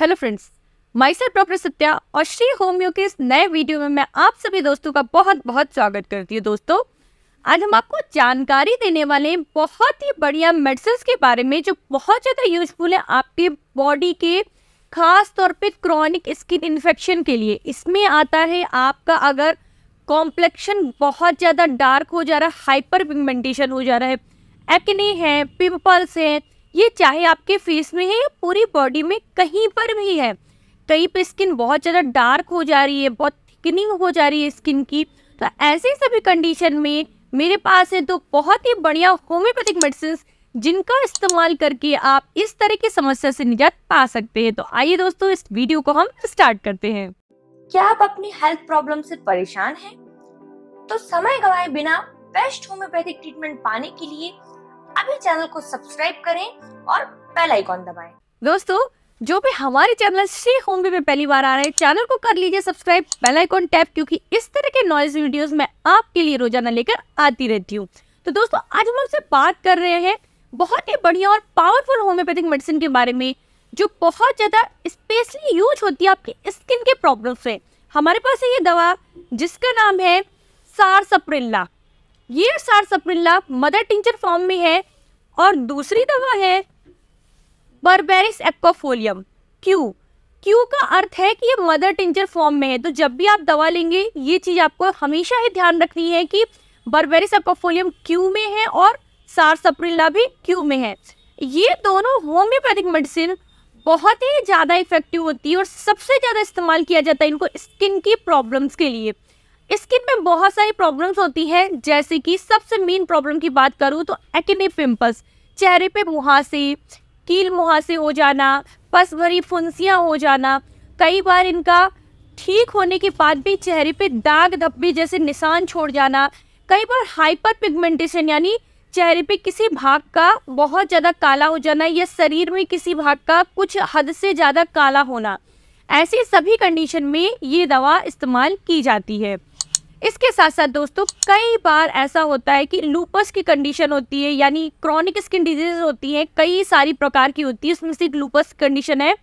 Hello friends माइसर प्रॉपर सत्या और श्री होम्यो के इस नए वीडियो में मैं आप सभी दोस्तों का बहुत बहुत स्वागत करती हूँ दोस्तों आज हम आपको जानकारी देने वाले बहुत ही बढ़िया मेडिसिन के बारे में जो बहुत ज़्यादा यूजफुल है आपके बॉडी के खास तौर पे क्रॉनिक स्किन इन्फेक्शन के लिए इसमें आता है आपका अगर कॉम्प्लेक्शन बहुत ज़्यादा डार्क हो जा रहा है हाइपर पिगमेंटेशन हो जा रहा है एक्नी है पिम्पल्स हैं ये चाहे आपके फेस में है या पूरी बॉडी में कहीं पर भी है कहीं पे स्किन बहुत ज़्यादा डार्क हो जा रही है बहुत थिकनिंग हो जा रही है स्किन की तो ऐसे सभी कंडीशन में मेरे पास है तो बहुत ही बढ़िया होम्योपैथिक मेडिसिन जिनका इस्तेमाल करके आप इस तरह की समस्या से निजात पा सकते हैं तो आइए दोस्तों इस वीडियो को हम स्टार्ट करते हैं क्या आप अपनी हेल्थ प्रॉब्लम से परेशान हैं? तो समय गवाए बिना बेस्ट होम्योपैथिक ट्रीटमेंट पाने के लिए अभी चैनल को सब्सक्राइब करें और बेल आइकॉन दबाएं। दोस्तों जो भी हमारे चैनल श्री होम में पहली बार आ रहे हैं चैनल को कर लीजिए सब्सक्राइब बेल आइकॉन टैप क्योंकि इस तरह के नॉइज वीडियोस मैं आपके लिए रोजाना लेकर आती रहती हूँ तो दोस्तों आज हम आपसे बात कर रहे हैं बहुत ही बढ़िया और पावरफुल होम्योपैथिक मेडिसिन के बारे में जो बहुत ज़्यादा स्पेशली यूज होती है आपके स्किन के प्रॉब्लम्स में हमारे पास है ये दवा जिसका नाम है सार सप्रिल्ला ये सारसप्रिल्ला मदर टिंचर फॉर्म में है और दूसरी दवा है बर्बेरिस एक्वाफोलियम क्यू क्यू का अर्थ है कि ये मदर टिंचर फॉर्म में है तो जब भी आप दवा लेंगे ये चीज़ आपको हमेशा ही ध्यान रखनी है कि बर्बेरिस एक्वाफोलियम क्यू में है और सारसप्रिल्ला भी क्यू में है ये दोनों होम्योपैथिक मेडिसिन बहुत ही ज़्यादा इफेक्टिव होती है और सबसे ज़्यादा इस्तेमाल किया जाता है इनको स्किन की प्रॉब्लम्स के लिए स्किन में बहुत सारी प्रॉब्लम्स होती है जैसे कि सबसे मेन प्रॉब्लम की बात करूँ तो एक्ने पिम्पल्स चेहरे पे मुहासे कील मुहासे हो जाना पस भरी फुंसियाँ हो जाना कई बार इनका ठीक होने के बाद भी चेहरे पे दाग धब्बे जैसे निशान छोड़ जाना कई बार हाइपर पिगमेंटेशन यानी चेहरे पे किसी भाग का बहुत ज़्यादा काला हो जाना या शरीर में किसी भाग का कुछ हद से ज़्यादा काला होना ऐसी सभी कंडीशन में ये दवा इस्तेमाल की जाती है इसके साथ साथ दोस्तों कई बार ऐसा होता है कि लूपस की कंडीशन होती है यानी क्रॉनिक स्किन डिजीज होती है कई सारी प्रकार की होती है उसमें से लूपस कंडीशन है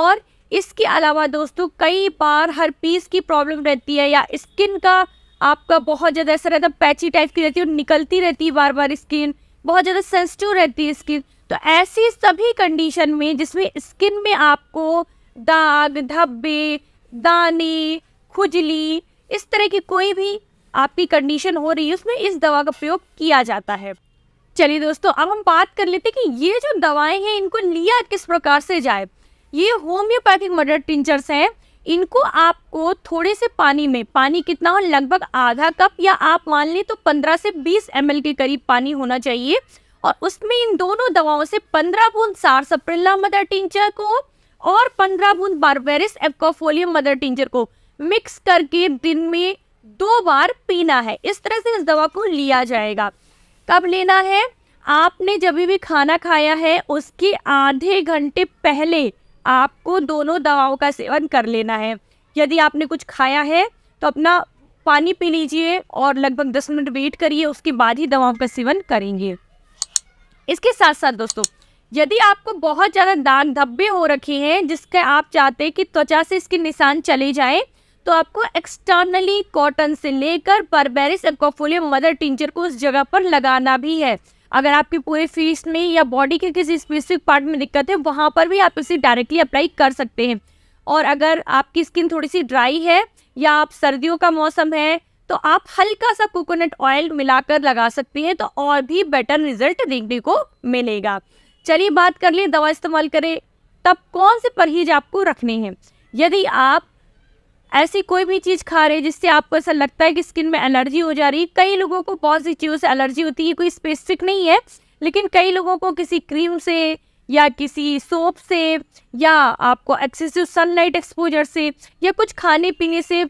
और इसके अलावा दोस्तों कई बार हर पीस की प्रॉब्लम रहती है या स्किन का आपका बहुत ज़्यादा ऐसा रहता है पैची टाइप की रहती है और निकलती रहती है बार बार स्किन बहुत ज़्यादा सेंसिटिव रहती है स्किन तो ऐसी सभी कंडीशन में जिसमें स्किन में आपको दाग धब्बे दाने खुजली इस तरह की कोई भी आपकी कंडीशन हो रही है उसमें इस दवा का प्रयोग किया जाता है चलिए दोस्तों अब हम बात कर लेते हैं कि ये जो दवाएं हैं इनको लिया किस प्रकार से जाए ये होम्योपैथिक मर्डर टिंचर्स हैं इनको आपको थोड़े से पानी में पानी कितना हो लगभग आधा कप या आप मान लें तो 15 से 20 एम के करीब पानी होना चाहिए और उसमें इन दोनों दवाओं से 15 बूंद सार सप्रिल्ला मदर टिंचर को और 15 बूंद बारबेरिस एप्कोफोलियम मदर टिंचर को मिक्स करके दिन में दो बार पीना है इस तरह से इस दवा को लिया जाएगा कब लेना है आपने जब भी खाना खाया है उसके आधे घंटे पहले आपको दोनों दवाओं का सेवन कर लेना है यदि आपने कुछ खाया है तो अपना पानी पी लीजिए और लगभग दस मिनट वेट करिए उसके बाद ही दवाओं का सेवन करेंगे इसके साथ साथ दोस्तों यदि आपको बहुत ज़्यादा दाग धब्बे हो रखे हैं जिसके आप चाहते हैं कि त्वचा से इसके निशान चले जाएं तो आपको एक्सटर्नली कॉटन से लेकर परबेरिस एक्वाफोलियम मदर टिंचर को उस जगह पर लगाना भी है अगर आपकी पूरे फेस में या बॉडी के किसी स्पेसिफिक पार्ट में दिक्कत है वहाँ पर भी आप इसे डायरेक्टली अप्लाई कर सकते हैं और अगर आपकी स्किन थोड़ी सी ड्राई है या आप सर्दियों का मौसम है तो आप हल्का सा कोकोनट ऑयल मिलाकर लगा सकती हैं तो और भी बेटर रिजल्ट देखने को मिलेगा चलिए बात कर लें दवा इस्तेमाल करें तब कौन से परहेज आपको रखने हैं यदि आप ऐसी कोई भी चीज़ खा रहे हैं जिससे आपको ऐसा लगता है कि स्किन में एलर्जी हो जा रही है कई लोगों को बहुत सी चीज़ों से एलर्जी होती है कोई स्पेसिफिक नहीं है लेकिन कई लोगों को किसी क्रीम से या किसी सोप से या आपको एक्सेसिव सनलाइट एक्सपोजर से या कुछ खाने पीने से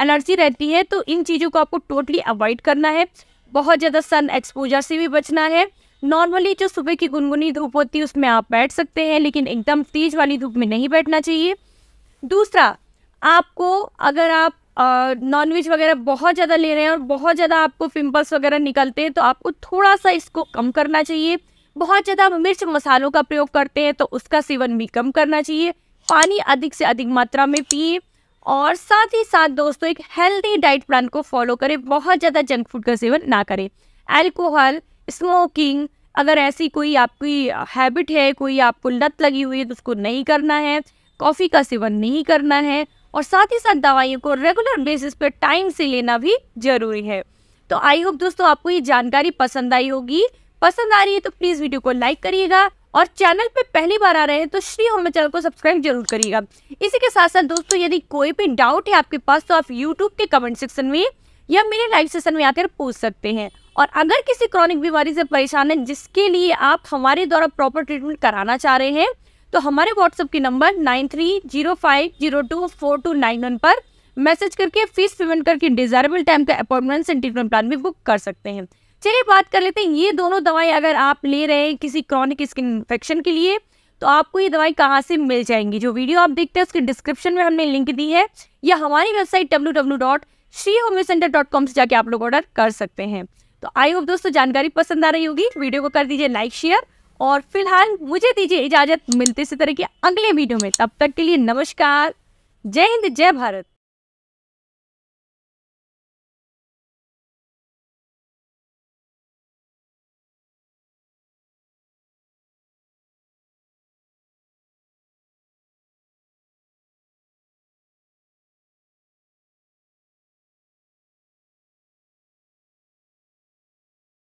एलर्जी रहती है तो इन चीज़ों को आपको टोटली अवॉइड करना है बहुत ज़्यादा सन एक्सपोजर से भी बचना है नॉर्मली जो सुबह की गुनगुनी धूप होती है उसमें आप बैठ सकते हैं लेकिन एकदम तेज वाली धूप में नहीं बैठना चाहिए दूसरा आपको अगर आप नॉनवेज वगैरह बहुत ज़्यादा ले रहे हैं और बहुत ज़्यादा आपको पिम्पल्स वगैरह निकलते हैं तो आपको थोड़ा सा इसको कम करना चाहिए बहुत ज़्यादा मिर्च मसालों का प्रयोग करते हैं तो उसका सेवन भी कम करना चाहिए पानी अधिक से अधिक मात्रा में पिए और साथ ही साथ दोस्तों एक हेल्दी डाइट प्लान को फॉलो करें बहुत ज़्यादा जंक फूड का सेवन ना करें एल्कोहल स्मोकिंग अगर ऐसी कोई आपकी हैबिट है कोई आपको लत लगी हुई है तो उसको नहीं करना है कॉफ़ी का सेवन नहीं करना है और साथ ही साथ दवाइयों को रेगुलर बेसिस पर टाइम से लेना भी जरूरी है तो आई होप दोस्तों आपको ये जानकारी पसंद आई होगी पसंद आ रही है तो प्लीज़ वीडियो को लाइक करिएगा और चैनल पे पहली बार आ रहे हैं तो श्री होम चैनल को सब्सक्राइब जरूर करिएगा इसी के साथ साथ दोस्तों यदि कोई भी डाउट है आपके पास तो आप यूट्यूब के कमेंट सेक्शन में या मेरे लाइव सेशन में आकर पूछ सकते हैं और अगर किसी क्रॉनिक बीमारी से परेशान है जिसके लिए आप हमारे द्वारा प्रॉपर ट्रीटमेंट कराना चाह रहे हैं तो हमारे व्हाट्सअप के number nine three zero five zero two four two nine one पर मैसेज करके फीस पेमेंट करके डिजायरेबल टाइम का अपॉइंटमेंट एंड ट्रीटमेंट प्लान भी बुक कर सकते हैं चलिए बात कर लेते हैं ये दोनों दवाई अगर आप ले रहे हैं किसी क्रॉनिक स्किन इन्फेक्शन के लिए तो आपको ये दवाई कहाँ से मिल जाएंगी जो वीडियो आप देखते हैं उसके डिस्क्रिप्शन में हमने लिंक दी है या हमारी website W W dot Shri homeo centre dot com से जाके आप लोग ऑर्डर कर सकते हैं तो आई होप दोस्तों जानकारी पसंद आ रही होगी वीडियो को कर दीजिए लाइक शेयर और फिलहाल मुझे दीजिए इजाज़त मिलते इसी तरह की अगले वीडियो में तब तक के लिए नमस्कार जय हिंद जय भारत